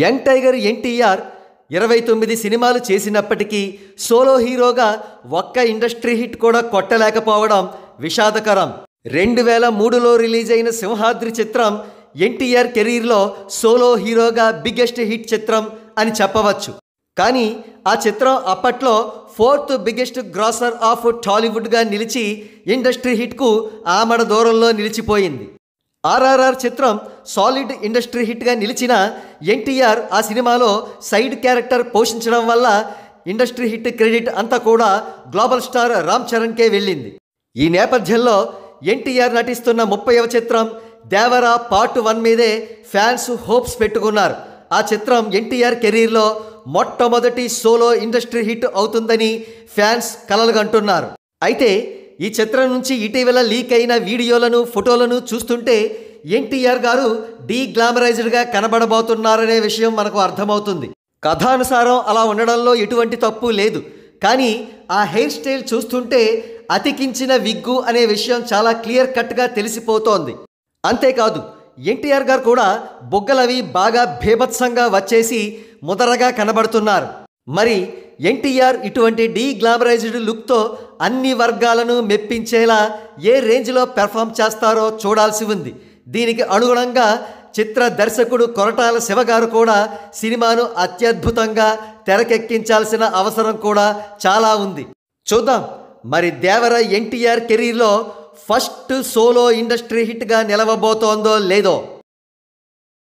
young tiger NTR ఇరవై తొమ్మిది సినిమాలు చేసినప్పటికీ సోలో హీరోగా ఒక్క ఇండస్ట్రీ హిట్ కూడా కొట్టలేకపోవడం విషాదకరం రెండు వేల మూడులో రిలీజ్ అయిన సింహాద్రి చిత్రం ఎన్టీఆర్ కెరీర్లో సోలో హీరోగా బిగ్గెస్ట్ హిట్ చిత్రం అని చెప్పవచ్చు కానీ ఆ చిత్రం అప్పట్లో ఫోర్త్ బిగ్గెస్ట్ గ్రాసర్ ఆఫ్ టాలీవుడ్గా నిలిచి ఇండస్ట్రీ హిట్కు ఆమడ దూరంలో నిలిచిపోయింది ఆర్ఆర్ఆర్ చిత్రం సాలిడ్ ఇండస్ట్రీ హిట్గా నిలిచిన ఎన్టీఆర్ ఆ సినిమాలో సైడ్ క్యారెక్టర్ పోషించడం వల్ల ఇండస్ట్రీ హిట్ క్రెడిట్ అంతా కూడా గ్లోబల్ స్టార్ రామ్ చరణ్కే వెళ్ళింది ఈ నేపథ్యంలో ఎన్టీఆర్ నటిస్తున్న ముప్పైవ చిత్రం దేవరా పార్ట్ వన్ మీదే ఫ్యాన్స్ హోప్స్ పెట్టుకున్నారు ఆ చిత్రం ఎన్టీఆర్ కెరీర్లో మొట్టమొదటి సోలో ఇండస్ట్రీ హిట్ అవుతుందని ఫ్యాన్స్ కలలుగంటున్నారు అయితే ఈ చిత్రం నుంచి ఇటీవల లీక్ అయిన వీడియోలను ఫోటోలను చూస్తుంటే ఎన్టీఆర్ గారు డీ గ్లామరైజ్డ్గా కనబడబోతున్నారనే విషయం మనకు అర్థమవుతుంది కథానుసారం అలా ఉండడంలో ఎటువంటి తప్పు లేదు కానీ ఆ హెయిర్ స్టైల్ చూస్తుంటే అతికించిన విగ్గు అనే విషయం చాలా క్లియర్ కట్గా తెలిసిపోతోంది అంతేకాదు ఎన్టీఆర్ గారు కూడా బొగ్గలవి బాగా భీభత్సంగా వచ్చేసి ముదరగా కనబడుతున్నారు మరి ఎన్టీఆర్ ఇటువంటి డీ గ్లామరైజ్డ్ లుక్తో అన్ని వర్గాలను మెప్పించేలా ఏ రేంజ్లో పెర్ఫామ్ చేస్తారో చూడాల్సి ఉంది దీనికి అనుగుణంగా చిత్ర దర్శకుడు కొరటాల శివగారు కూడా సినిమాను అత్యద్భుతంగా తెరకెక్కించాల్సిన అవసరం కూడా చాలా ఉంది చూద్దాం మరి దేవర ఎన్టీఆర్ కెరీర్లో ఫస్ట్ సోలో ఇండస్ట్రీ హిట్గా నిలవబోతోందో లేదో